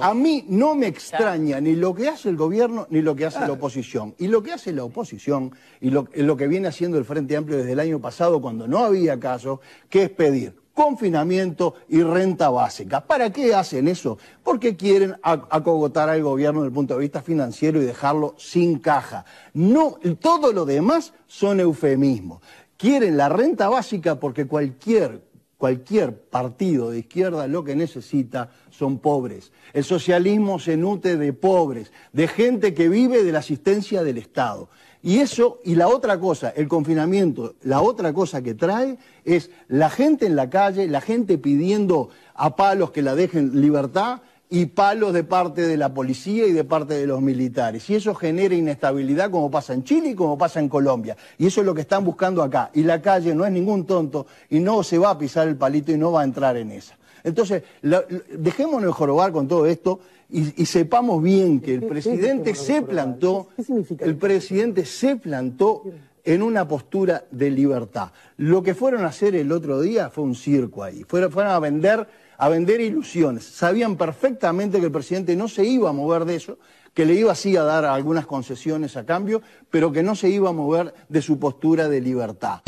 A mí no me extraña ni lo que hace el gobierno ni lo que hace la oposición. Y lo que hace la oposición y lo, que viene haciendo el Frente Amplio desde el año pasado cuando no había casos, que es pedir confinamiento y renta básica. ¿Para qué hacen eso? Porque quieren acogotar al gobierno desde el punto de vista financiero y dejarlo sin caja. No, todo lo demás son eufemismos. Quieren la renta básica porque cualquier cualquier partido de izquierda lo que necesita son pobres. El socialismo se nutre de pobres, de gente que vive de la asistencia del Estado. Y eso, y la otra cosa, el confinamiento, la otra cosa que trae es la gente en la calle, la gente pidiendo a palos que la dejen libertad y palos de parte de la policía y de parte de los militares. Y eso genera inestabilidad como pasa en Chile y como pasa en Colombia. Y eso es lo que están buscando acá. Y la calle no es ningún tonto y no se va a pisar el palito y no va a entrar en esa. Entonces, dejémonos de jorobar con todo esto y, sepamos bien que el presidente se plantó, ¿Qué el presidente se plantó en una postura de libertad. Lo que fueron a hacer el otro día fue un circo ahí. Fueron, a vender a vender ilusiones. Sabían perfectamente que el presidente no se iba a mover de eso, que le iba así a dar algunas concesiones a cambio, pero que no se iba a mover de su postura de libertad.